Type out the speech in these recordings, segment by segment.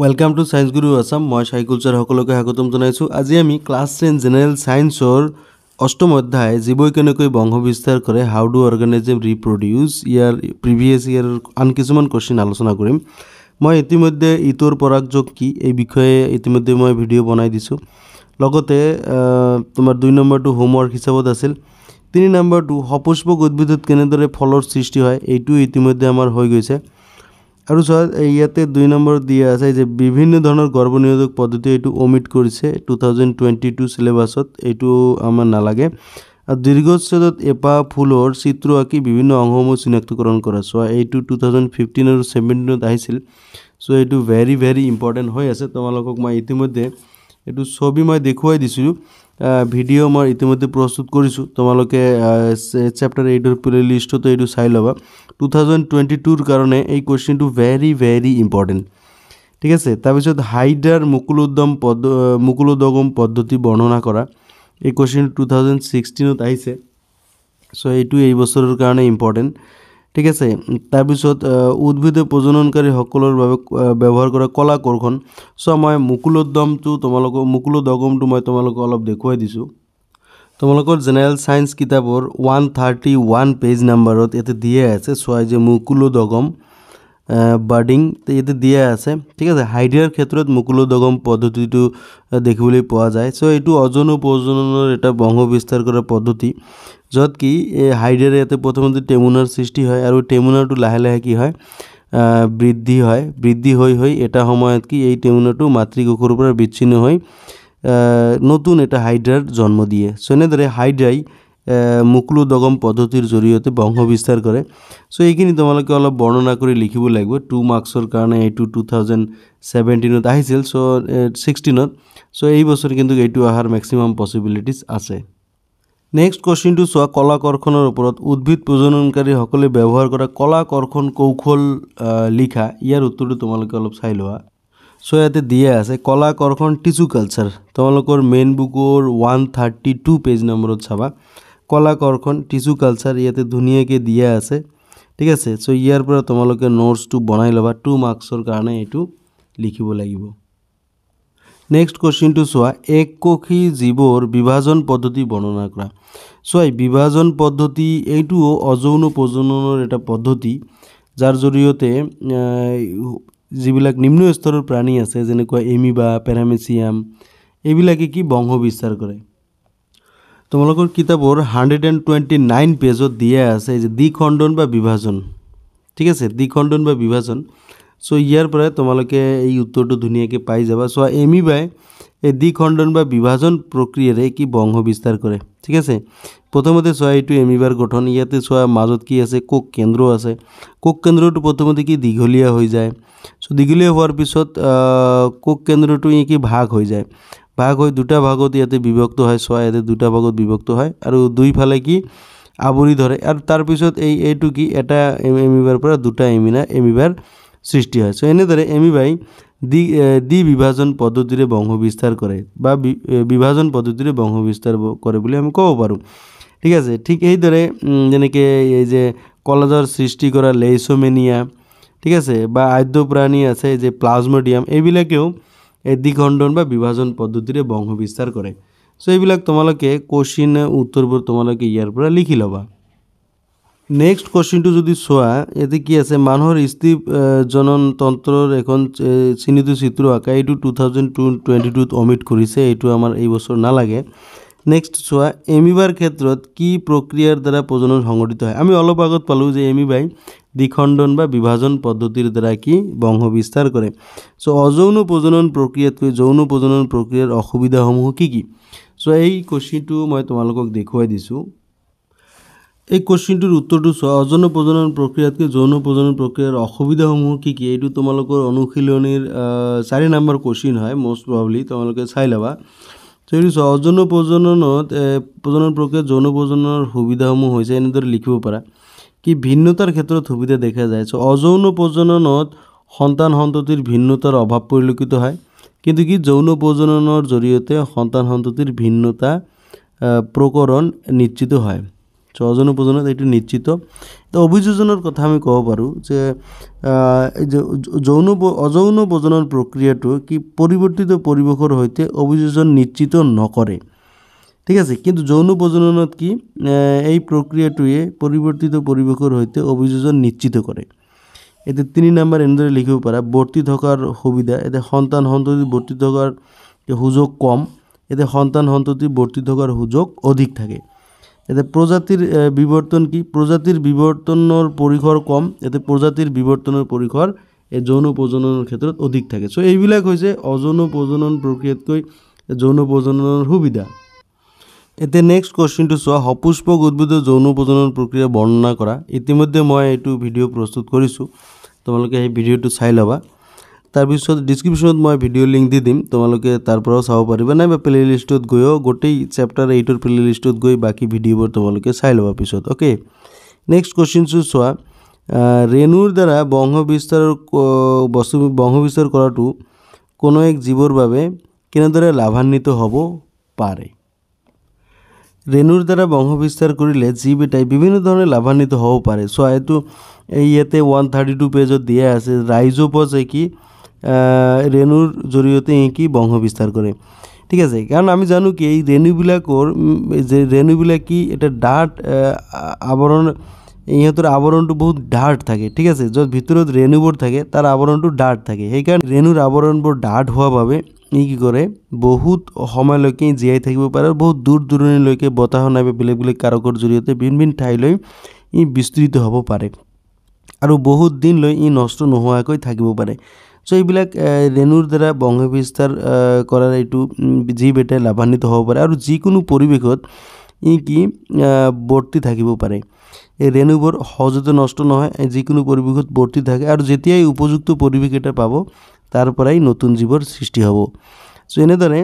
welcome to science গুৰু আছাম মই চাইকুলচাৰ সকলোকে স্বাগতম জনাইছোঁ আজি আমি ক্লাছ টেন জেনেৰেল ছায়েন্সৰ অষ্টম অধ্যায় যিবোৰ কেনেকৈ বংশ বিস্তাৰ কৰে হাউ ডু অৰ্গেনাইজিম ৰিপ্ৰডিউচ ইয়াৰ প্ৰিভিয়াছ ইয়াৰ আন কিছুমান কুৱেশ্যন আলোচনা কৰিম মই ইতিমধ্যে ইটোৰ পৰাগযোগ কি এই বিষয়ে ইতিমধ্যে মই ভিডিঅ' বনাই দিছোঁ লগতে তোমাৰ দুই নম্বৰটো হোমৱৰ্ক হিচাপত আছিল তিনি নম্বৰটো সপুষ্পক উদ্ভিদত কেনেদৰে ফলৰ সৃষ্টি হয় এইটোও ইতিমধ্যে আমাৰ হৈ গৈছে আৰু চোৱা ইয়াতে দুই নম্বৰত দিয়া আছে যে বিভিন্ন ধৰণৰ গৰ্ভনিৰোধক পদ্ধতি এইটো অমিট কৰিছে টু থাউজেণ্ড টুৱেণ্টি টু চিলেবাছত এইটো আমাৰ নালাগে আৰু দীৰ্ঘচ্ছেদত এপাহ ফুলৰ চিত্ৰ আঁকি বিভিন্ন অংশসমূহ চিনাক্তকৰণ কৰা চোৱা এইটো টু থাউজেণ্ড ফিফটিন আৰু ছেভেণ্টিনত আহিছিল চ' এইটো ভেৰি ভেৰি ইম্পৰ্টেণ্ট হৈ আছে তোমালোকক মই ইতিমধ্যে এইটো ছবি মই দেখুৱাই দিছোঁ ভিডিঅ' মই ইতিমধ্যে প্ৰস্তুত কৰিছোঁ তোমালোকে চেপ্টাৰ এইটৰ প্লে লিষ্টতো এইটো চাই ল'বা টু থাউজেণ্ড টুৱেণ্টি টুৰ কাৰণে এই কুৱেশ্যনটো ভেৰি ভেৰি ইম্পৰ্টেণ্ট ঠিক আছে তাৰপিছত হাইড্ৰাৰ মুকুলোদ্যম পদ মুকুলোদগম পদ্ধতি বৰ্ণনা কৰা এই কুৱেশ্যনটো টু থাউজেণ্ড ছিক্সটিনত আহিছে ছ' এইটো এই বছৰৰ কাৰণে ইম্পৰ্টেণ্ট ঠিক আছে তাৰপিছত উদ্ভিদে প্ৰজননকাৰীসকলৰ বাবে ব্যৱহাৰ কৰা কলা কলাকৰখন চ' মই মুকুলোদ্যমটো তোমালোকক মুকুলোদগমটো মই তোমালোকক অলপ দেখুৱাই দিছোঁ তোমালোকৰ জেনেৰেল ছায়েন্স কিতাপৰ ওৱান থাৰ্টি ওৱান পেজ নাম্বাৰত ইয়াতে দিয়াই আছে চোৱা যে মুকুলোদগম বাৰ্ডিং ইয়াতে দিয়া আছে ঠিক আছে হাইডিয়াৰ ক্ষেত্ৰত মুকুলোদগম পদ্ধতিটো দেখিবলৈ পোৱা যায় চ' এইটো অজন প্ৰজননৰ এটা বংশ বিস্তাৰ কৰা পদ্ধতি য'ত কি এই হাইডেৰে ইয়াতে প্ৰথমতে টেমুনাৰ সৃষ্টি হয় আৰু টেমুনাৰটো লাহে লাহে কি হয় বৃদ্ধি হয় বৃদ্ধি হৈ হৈ এটা সময়ত কি এই টেমুনাৰটো মাতৃকোষৰ পৰা বিচ্ছিন্ন হৈ নতুন এটা হাইড্ৰাৰ জন্ম দিয়ে চ' এনেদৰে হাইড্ৰাই মুকলো দগম পদ্ধতিৰ জৰিয়তে বংশ বিস্তাৰ কৰে চ' এইখিনি তোমালোকে অলপ বৰ্ণনা কৰি লিখিব লাগিব টু মাৰ্কছৰ কাৰণে এইটো টু থাউজেণ্ড ছেভেণ্টিনত আহিছিল চ' ছিক্সটিনত চ' এই বছৰ কিন্তু এইটো অহাৰ মেক্সিমাম পচিবিলিটিছ আছে নেক্সট কুৱেশ্যনটো চোৱা কলা কৰখনৰ ওপৰত উদ্ভিদ প্ৰজননকাৰীসকলে ব্যৱহাৰ কৰা কলা কৰ্ষণ কৌশল লিখা ইয়াৰ উত্তৰটো তোমালোকে অলপ চাই লোৱা চ' ইয়াতে দিয়া আছে কলা কৰখন টিচু কালচাৰ তোমালোকৰ মেইন বুকৰ ওৱান থাৰ্টি টু পেজ নম্বৰত চাবা কলা কৰখন টিচু কালচাৰ ইয়াতে ধুনীয়াকৈ দিয়া আছে ঠিক আছে চ' ইয়াৰ পৰা তোমালোকে নোটছটো বনাই ল'বা টু মাৰ্কছৰ কাৰণে এইটো লিখিব লাগিব নেক্সট কুৱেশ্যনটো চোৱা এক এককোষী জীৱৰ বিভাজন পদ্ধতি বৰ্ণনা কৰা চোৱা বিভাজন পদ্ধতি এইটোও অযৌন প্ৰজননৰ এটা পদ্ধতি যাৰ জৰিয়তে যিবিলাক নিম্ন স্তৰৰ প্ৰাণী আছে যেনেকুৱা এমিবা পেৰামেচিয়াম এইবিলাকে কি বংশ বিস্তাৰ কৰে তোমালোকৰ কিতাপৰ হাণ্ড্ৰেড এণ্ড টুৱেণ্টি নাইন পেজত দিয়া আছে যে দ্বিখণ্ডন বা বিভাজন ঠিক আছে দ্বিখণ্ডন বা বিভাজন চ' ইয়াৰ পৰাই তোমালোকে এই উত্তৰটো ধুনীয়াকৈ পাই যাবা চ' এমিবাই এই দ্বিখণ্ডন বা বিভাজন প্ৰক্ৰিয়াৰে কি বংশ বিস্তাৰ কৰে ঠিক আছে প্ৰথমতে চোৱা এইটো এমিবাৰ গঠন ইয়াতে চোৱা মাজত কি আছে কোক কেন্দ্ৰ আছে কোক কেন্দ্ৰটো প্ৰথমতে কি দীঘলীয়া হৈ যায় চ' দীঘলীয়া হোৱাৰ পিছত কোক কেন্দ্ৰটো ই কি ভাগ হৈ যায় ভাগ হৈ দুটা ভাগত ইয়াতে বিভক্ত হয় চোৱা ইয়াতে দুটা ভাগত বিভক্ত হয় আৰু দুইফালে কি আৱৰি ধৰে আৰু তাৰপিছত এই এইটো কি এটা এমিবাৰ পৰা দুটা এমিনা এমিবাৰ সৃষ্টি হয় এনেদরে এমিবাই দ্বি বিভাজন পদ্ধতিৰে বংশ বিস্তাৰ কৰে বা বিভাজন পদ্ধতিৰে বংশ বিস্তাৰ কৰে বুলি আমি ক'ব পাৰোঁ ঠিক আছে ঠিক এইদৰে যেনেকৈ এই যে কলেজৰ সৃষ্টি কৰা লেইচমেনিয়া ঠিক আছে বা আদ্য প্ৰাণী আছে যে প্লাজমডিয়াম এইবিলাকেও এই দ্বিখণ্ডন বা বিভাজন পদ্ধতিৰে বংশ বিস্তাৰ কৰে চ' এইবিলাক তোমালোকে কোশ্চিন উত্তৰবোৰ তোমালোকে ইয়াৰ পৰা লিখি ল'বা নেক্সট কুৱেশ্যনটো যদি চোৱা ইয়াতে কি আছে মানুহৰ স্ত্ৰী তন্ত্ৰৰ এখন চিনিটো চিত্ৰ আঁকা এইটো টু থাউজেণ্ড টু টুৱেণ্টি টুত অমিট কৰিছে এইটো আমাৰ এই বছৰ নালাগে নেক্সট চোৱা এমিবাৰ ক্ষেত্ৰত কি প্ৰক্ৰিয়াৰ দ্বাৰা প্ৰজনন সংঘটিত হয় আমি অলপ আগত পালোঁ যে এমিবাই দ্বিখণ্ডন বা বিভাজন পদ্ধতিৰ দ্বাৰা কি বংশ বিস্তাৰ কৰে চ' অযৌন প্ৰজনন প্ৰক্ৰিয়াতকৈ যৌন প্ৰজনন প্ৰক্ৰিয়াৰ অসুবিধাসমূহ কি কি চ' এই কুৱেশ্যনটো মই তোমালোকক দেখুৱাই দিছোঁ এই কুৱেশ্যনটোৰ উত্তৰটো চোৱা অজন প্ৰজনন প্ৰক্ৰিয়াতকৈ যৌন প্ৰজনন প্ৰক্ৰিয়াৰ অসুবিধাসমূহ কি কি এইটো তোমালোকৰ অনুশীলনীৰ চাৰি নম্বৰ কুৱেশ্যন হয় মষ্ট প্ৰবলি তোমালোকে চাই ল'বা যদি চোৱা অজন প্ৰজননত প্ৰজনন প্ৰক্ৰিয়াত যৌন প্ৰজননৰ সুবিধাসমূহ হৈছে এনেদৰে লিখিব পাৰা কি ভিন্নতাৰ ক্ষেত্ৰত সুবিধা দেখা যায় চ' অযৌন প্ৰজননত সন্তান সন্ততিৰ ভিন্নতাৰ অভাৱ পৰিলক্ষিত হয় কিন্তু কি যৌন প্ৰজননৰ জৰিয়তে সন্তান সন্ততিৰ ভিন্নতা প্ৰকৰণ নিশ্চিত হয় স্বজন উপজনত এইটো নিশ্চিত এটা অভিযোজনৰ কথা আমি ক'ব পাৰোঁ যে যৌন অযৌন বজনৰ প্ৰক্ৰিয়াটো কি পৰিৱৰ্তিত পৰিৱেশৰ সৈতে অভিযোজন নিশ্চিত নকৰে ঠিক আছে কিন্তু যৌন প্ৰজননত কি এই প্ৰক্ৰিয়াটোৱে পৰিৱৰ্তিত পৰিৱেশৰ সৈতে অভিযোজন নিশ্চিত কৰে এতিয়া তিনি নাম্বাৰ এনেদৰে লিখিব পাৰা বৰ্তি থকাৰ সুবিধা এতিয়া সন্তান সন্ততি বৰ্তি থকাৰ সুযোগ কম এতিয়া সন্তান সন্ততি বৰ্তি থকাৰ সুযোগ অধিক থাকে এতে প্রজাতির বিবর্তন কি প্রজাতির বিবর্তনের পরিসর কম এতে প্রজাতির বিবর্তনের পরিসর এই যৌন প্রজননের ক্ষেত্ৰত অধিক থাকে সো এইবিলাক হৈছে অযৌন প্ৰজনন প্ৰক্ৰিয়াতকৈ যৌন প্ৰজননৰ সুবিধা এতিয়া নেক্সট কুৱেশ্যনটো চোৱা সপুষ্পক উদ্ভিদৰ যৌন প্ৰজনন প্ৰক্ৰিয়া বৰ্ণনা কৰা ইতিমধ্যে মই এইটো ভিডিঅ' প্ৰস্তুত কৰিছোঁ তোমালোকে সেই ভিডিঅ'টো চাই ল'বা তাৰপিছত ডিছক্ৰিপশ্যনত মই ভিডিঅ' লিংক দি দিম তোমালোকে তাৰ পৰাও চাব পাৰিবা নাইবা প্লে লিষ্টত গৈও গোটেই চেপ্টাৰ এইটোৰ প্লে লিষ্টত গৈ বাকী ভিডিঅ'বোৰ তোমালোকে চাই ল'বা পিছত অ'কে নেক্সট কুৱেশ্যনটো চোৱা ৰেণুৰ দ্বাৰা বংশ বিস্তাৰৰ বস্তু বংশ বিস্তাৰ কৰাটো কোনো এক জীৱৰ বাবে কেনেদৰে লাভান্বিত হ'ব পাৰে ৰেণুৰ দ্বাৰা বংশ বিস্তাৰ কৰিলে জীৱ এটাই বিভিন্ন ধৰণে লাভান্বিত হ'ব পাৰে চোৱা এইটো ইয়াতে ওৱান থাৰ্টি টু পেজত দিয়া আছে ৰাইজো পজে কি ৰেণুৰ জৰিয়তে সিঁকি বংশ বিস্তাৰ কৰে ঠিক আছে কাৰণ আমি জানো কি এই ৰেণুবিলাকৰ যে ৰেণুবিলাক কি এটা ডাঠ আৱৰণ ইহঁতৰ আৱৰণটো বহুত ডাঠ থাকে ঠিক আছে য'ত ভিতৰত ৰেণুবোৰ থাকে তাৰ আৱৰণটো ডাঠ থাকে সেইকাৰণে ৰেণুৰ আৱৰণবোৰ ডাঠ হোৱা বাবে ই কি কৰে বহুত সময়লৈকে জীয়াই থাকিব পাৰে আৰু বহুত দূৰ দূৰণিলৈকে বতাহৰ নাইবে বেলেগ বেলেগ কাৰকৰ জৰিয়তে ভিন ভিন ঠাইলৈ ই বিস্তৃত হ'ব পাৰে আৰু বহুত দিনলৈ ই নষ্ট নোহোৱাকৈ থাকিব পাৰে চ' এইবিলাক ৰেণুৰ দ্বাৰা বংশ বিস্তাৰ কৰাৰ এইটো যি বেটাই লাভান্বিত হ'ব পাৰে আৰু যিকোনো পৰিৱেশত ই কি বৰ্তি থাকিব পাৰে এই ৰেণুবোৰ সহজতে নষ্ট নহয় যিকোনো পৰিৱেশত বৰ্তি থাকে আৰু যেতিয়াই উপযুক্ত পৰিৱেশ এটা পাব তাৰ পৰাই নতুন জীৱৰ সৃষ্টি হ'ব চ' এনেদৰে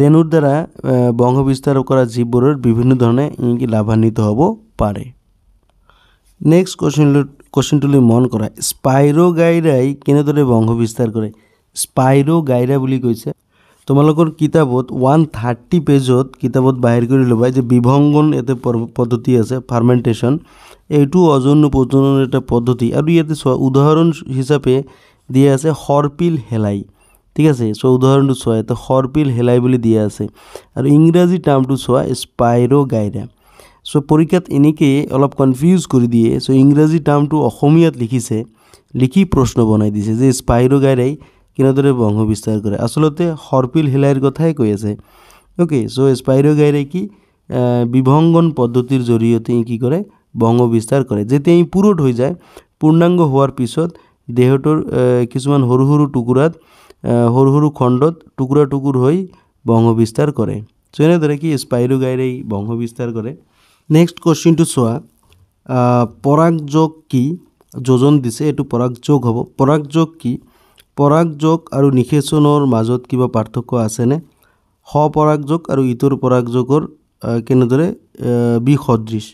ৰেণুৰ দ্বাৰা বংশ বিস্তাৰ কৰা জীৱবোৰৰ বিভিন্ন ধৰণে ই কি লাভান্বিত হ'ব পাৰে নেক্সট কুৱেশ্যনলৈ কুৱেশ্যনটোলৈ মন কৰা স্পাইৰ' গাইৰাই কেনেদৰে বংশ বিস্তাৰ কৰে স্পাইৰ' গাইৰা বুলি কৈছে তোমালোকৰ কিতাপত ওৱান থাৰ্টি পেজত কিতাপত বাহিৰ কৰি ল'বা যে বিভংগন এটা পদ্ধতি আছে ফাৰ্মেণ্টেশ্যন এইটো অজন প্ৰজননৰ এটা পদ্ধতি আৰু ইয়াতে চোৱা উদাহৰণ হিচাপে দিয়া আছে সৰপিল হেলাই ঠিক আছে চ' উদাহৰণটো চোৱা এটা সৰ্পিল হেলাই বুলি দিয়া আছে আৰু ইংৰাজী টাৰ্মটো চোৱা স্পাইৰ' গাইৰা চ' পৰীক্ষাত এনেকেই অলপ কনফিউজ কৰি দিয়ে চ' ইংৰাজী টাৰ্মটো অসমীয়াত লিখিছে লিখি প্ৰশ্ন বনাই দিছে যে স্পাইৰ গাইডাই কেনেদৰে বংশ বিস্তাৰ কৰে আচলতে সৰ্পিল শিলাইৰ কথাই কৈ আছে অ'কে চ' স্পাইৰ' গাইডাই কি বিভংগন পদ্ধতিৰ জৰিয়তে কি কৰে বংশ বিস্তাৰ কৰে যেতিয়া ই পুৰঠ হৈ যায় পূৰ্ণাংগ হোৱাৰ পিছত দেহটোৰ কিছুমান সৰু সৰু টুকুৰাত সৰু সৰু খণ্ডত টুকুৰা টুকুৰ হৈ বংশ বিস্তাৰ কৰে চ' এনেদৰে কি স্পাইৰ গাইডাই বংশ বিস্তাৰ কৰে নেক্সট কুৱেশ্যনটো চোৱা পৰাগ যোগ কি যোজন দিছে এইটো পৰাগ যোগ হ'ব পৰাগ যোগ কি পৰাগযোগ আৰু নিষেচনৰ মাজত কিবা পাৰ্থক্য আছেনে সপৰাগযোগ আৰু ইটোৰ পৰাগ যোগৰ কেনেদৰে বিসদৃশ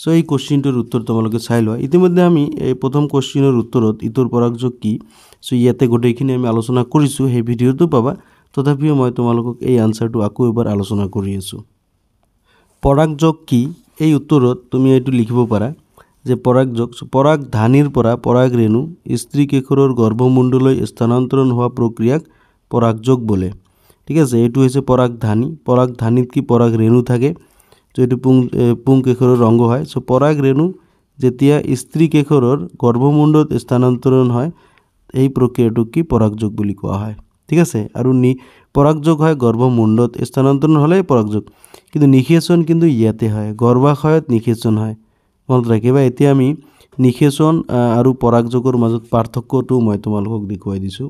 চ' এই কুৱেশ্যনটোৰ উত্তৰ তোমালোকে চাই লোৱা ইতিমধ্যে আমি এই প্ৰথম কুৱেশ্যনৰ উত্তৰত ইটোৰ পৰাগ যোগ কি চ' ইয়াতে গোটেইখিনি আমি আলোচনা কৰিছোঁ সেই ভিডিঅ'টো পাবা তথাপিও মই তোমালোকক এই আনচাৰটো আকৌ এবাৰ আলোচনা কৰি আছোঁ পৰাগযোগ কি এই উত্তৰত তুমি এইটো লিখিব পাৰা যে পৰাগযোগ পৰাগ ধানীৰ পৰা পৰাগ ৰেণু স্ত্ৰী কিশোৰৰ গৰ্ভমুণ্ডলৈ স্থানান্তৰণ হোৱা প্ৰক্ৰিয়াক পৰাগযোগ বোলে ঠিক আছে এইটো হৈছে পৰাগ ধানী পৰাগ ধানীত কি পৰাগ ৰেণু থাকে চ' এইটো পুং পুং কেশৰৰ ৰংগ হয় চ' পৰাগ ৰেণু যেতিয়া স্ত্ৰী কেশৰৰ গৰ্ভমুণ্ডত স্থানান্তৰণ হয় এই প্ৰক্ৰিয়াটোক কি পৰাগযোগ বুলি কোৱা হয় ঠিক আছে আৰু নি পৰাগযোগ হয় গৰ্ভমুণ্ডত স্থানান্তৰণ হ'লেই পৰাগযোগ কিন্তু নিষেচন কিন্তু ইয়াতে হয় গৰ্ভাশয়ত নিষেচন হয় মনত ৰাখিবা এতিয়া আমি নিষেচন আৰু পৰাগযোগৰ মাজত পাৰ্থক্যটো মই তোমালোকক দেখুৱাই দিছোঁ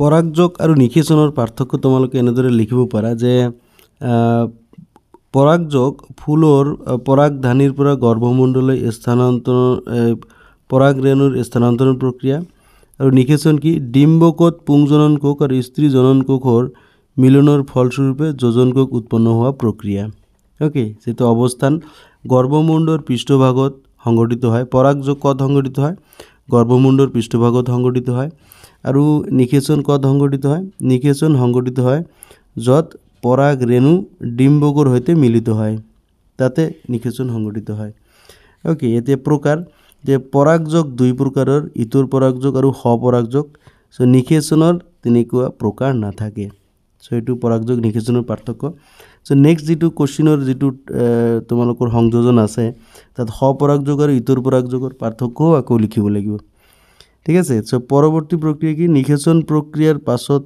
পৰাগযোগ আৰু নিষেচনৰ পাৰ্থক্য তোমালোকে এনেদৰে লিখিব পাৰা যে পৰাগযোগ ফুলৰ পৰাগধানীৰ পৰা গৰ্ভমণ্ডললৈ পৰাগ ৰেণুৰ স্থানান্তৰণ প্ৰক্ৰিয়া আৰু নিষেচন কি ডিম্বকত পুংজনন কোষ আৰু জনন কোষৰ মিলনৰ ফলস্বৰূপে যোজনকোষ উৎপন্ন হোৱা প্ৰক্ৰিয়া অ'কে যিটো অৱস্থান গৰ্ভমুণ্ডৰ পৃষ্ঠভাগত সংঘটিত হয় পৰাগযোগ কত সংঘটিত হয় গৰ্ভমুণ্ডৰ পৃষ্ঠভাগত সংঘটিত হয় আৰু নিষেচন কত সংঘটিত হয় নিষেচন সংঘটিত হয় য'ত পৰাগ ৰেণু ডিম্বকৰ সৈতে মিলিত হয় তাতে নিষেচন সংঘটিত হয় অ'কে এতিয়া প্ৰকাৰ যে পৰাগযোগ দুই প্ৰকাৰৰ ইটোৰ পৰাগযোগ আৰু সপৰাগযোগ চ' নিষেচনৰ তেনেকুৱা প্ৰকাৰ নাথাকে চ' এইটো পৰাগযোগ নিষেচনৰ পাৰ্থক্য চ' নেক্সট যিটো কুৱেশ্যনৰ যিটো তোমালোকৰ সংযোজন আছে তাত স পৰাগযোগ আৰু ইটোৰ পৰাগযোগৰ পাৰ্থক্যও আকৌ লিখিব লাগিব ঠিক আছে চ' পৰৱৰ্তী প্ৰক্ৰিয়া কি নিষেচন প্ৰক্ৰিয়াৰ পাছত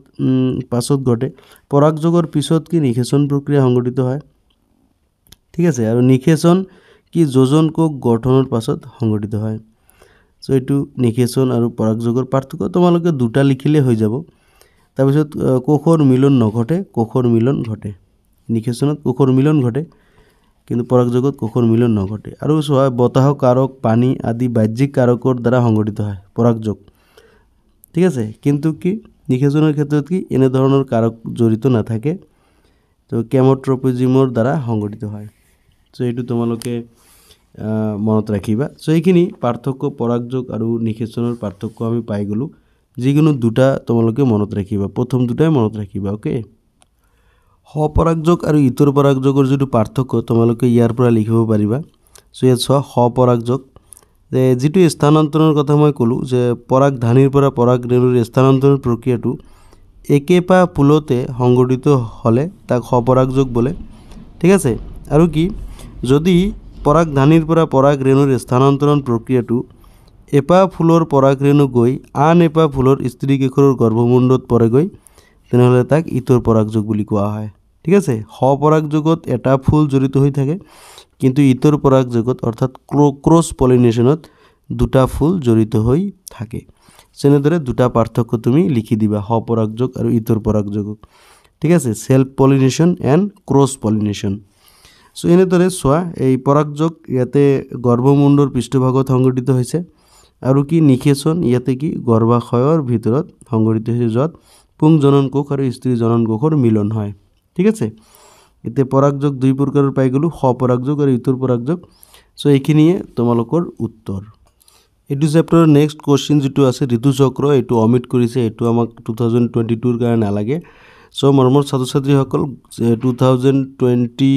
পাছত ঘটে পৰাগযোগৰ পিছত কি নিষেচন প্ৰক্ৰিয়া সংঘটিত হয় ঠিক আছে আৰু নিষেচন কি যোজন কোষ গঠনৰ পাছত সংঘটিত হয় চ' এইটো নিষেচন আৰু পৰাগযোগৰ পাৰ্থক্য তোমালোকে দুটা লিখিলেই হৈ যাব তাৰপিছত কোষৰ মিলন নঘটে কোষৰ মিলন ঘটে নিষেচনত কোষৰ মিলন ঘটে কিন্তু পৰাগযোগত কোষৰ মিলন নঘটে আৰু চোৱা বতাহ কাৰক পানী আদি বাহ্যিক কাৰকৰ দ্বাৰা সংঘটিত হয় পৰাগযোগ ঠিক আছে কিন্তু কি নিষেচনৰ ক্ষেত্ৰত কি এনেধৰণৰ কাৰক জড়িত নাথাকে তো কেমট্ৰপজিমৰ দ্বাৰা সংঘটিত হয় চ' এইটো তোমালোকে মনত ৰাখিবা চ' এইখিনি পাৰ্থক্য পৰাগযোগ আৰু নিষেচনৰ পাৰ্থক্য আমি পাই গ'লোঁ যিকোনো দুটা তোমালোকে মনত ৰাখিবা প্ৰথম দুটাই মনত ৰাখিবা অ'কে সপৰাগযোগ আৰু ইটোৰ পৰাগযোগৰ যিটো পাৰ্থক্য তোমালোকে ইয়াৰ পৰা লিখিব পাৰিবা চ' ইয়াত চোৱা সপৰাগযোগ যে যিটো স্থানান্তৰণৰ কথা মই ক'লোঁ যে পৰাগ ধানীৰ পৰা পৰাগ ৰেণুৰ স্থানান্তৰণ প্ৰক্ৰিয়াটো একেপাহ পুলতে সংঘটিত হ'লে তাক সপৰাগযোগ বোলে ঠিক আছে আৰু কি যদি পৰাগ ধানীৰ পৰা পৰাগ ৰেণুৰ স্থানান্তৰণ প্ৰক্ৰিয়াটো এপাহ ফুলৰ পৰাগৰেণু গৈ আন এপাহ ফুলৰ স্ত্ৰী কিশোৰৰ গৰ্ভমুণ্ডত পৰেগৈ তেনেহ'লে তাক ইটোৰ পৰাগযোগ বুলি কোৱা হয় ঠিক আছে স সপৰাগযোগত এটা ফুল জড়িত হৈ থাকে কিন্তু ইটোৰ পৰাগযোগত অৰ্থাৎ ক্ৰ ক্ৰছ পলিনেশ্যনত দুটা ফুল জড়িত হৈ থাকে যেনেদৰে দুটা পাৰ্থক্য তুমি লিখি দিবা সপৰাগযোগ আৰু ইটোৰ পৰাগযোগক ঠিক আছে self pollination and cross pollination চ' এনেদৰে চোৱা এই পৰাগযোগ ইয়াতে গৰ্ভমুণ্ডৰ পৃষ্ঠভাগত সংঘটিত হৈছে আৰু কি নিষেচন ইয়াতে কি গৰ্ভাশয়ৰ ভিতৰত সংঘটিত হৈছে য'ত পুংজনন কোষ আৰু স্ত্ৰী জনন কোষৰ মিলন হয় ঠিক আছে এতিয়া পৰাগযোগ দুই প্ৰকাৰৰ পাই গ'লোঁ সপৰাগযোগ আৰু ইটোৰ পৰাগযোগ চ' এইখিনিয়ে তোমালোকৰ উত্তৰ এইটো চেপ্টাৰৰ নেক্সট কুৱেশ্যন যিটো আছে ঋতুচক্ৰ এইটো অমিট কৰিছে এইটো আমাক টু থাউজেণ্ড টুৱেণ্টি টুৰ কাৰণে নালাগে চ' মৰমৰ ছাত্ৰ ছাত্ৰীসকল টু থাউজেণ্ড টুৱেণ্টি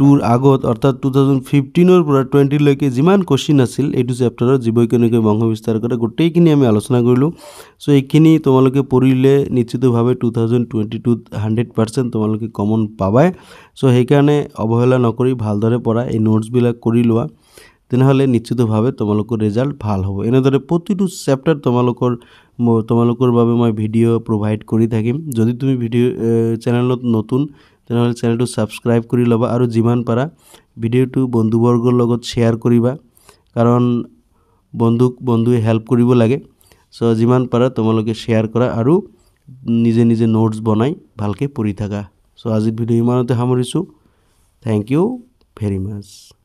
টুৰ আগত অৰ্থাৎ টু থাউজেণ্ড ফিফটিনৰ পৰা টুৱেণ্টিলৈকে যিমান কুৱেশ্যন আছিল এইটো চেপ্টাৰত জীৱ কেনেকৈ বংশ বিস্তাৰ কৰে গোটেইখিনি আমি আলোচনা কৰিলোঁ চ' এইখিনি তোমালোকে পঢ়িলে নিশ্চিতভাৱে টু থাউজেণ্ড টুৱেণ্টি টুত হাণ্ড্ৰেড পাৰ্চেণ্ট তোমালোকে কমন পাবাই চ' সেইকাৰণে অৱহেলা নকৰি ভালদৰে পৰা এই নোটছবিলাক কৰি লোৱা তেনেহ'লে নিশ্চিতভাৱে তোমালোকৰ ৰিজাল্ট ভাল হ'ব এনেদৰে প্ৰতিটো চেপ্টাৰ তোমালোকৰ তোমালোকৰ বাবে মই ভিডিঅ' প্ৰভাইড কৰি থাকিম যদি তুমি ভিডিঅ' চেনেলত নতুন তেনেহ'লে চেনেলটো ছাবস্ক্ৰাইব কৰি ল'বা আৰু যিমান পাৰা ভিডিঅ'টো বন্ধুবৰ্গৰ লগত শ্বেয়াৰ কৰিবা কাৰণ বন্ধুক বন্ধুৱে হেল্প কৰিব লাগে চ' যিমান পাৰা তোমালোকে শ্বেয়াৰ কৰা আৰু নিজে নিজে নোটছ বনাই ভালকৈ পঢ়ি থাকা চ' আজিৰ ভিডিঅ' ইমানতে সামৰিছোঁ থেংক ইউ ভেৰি মাছ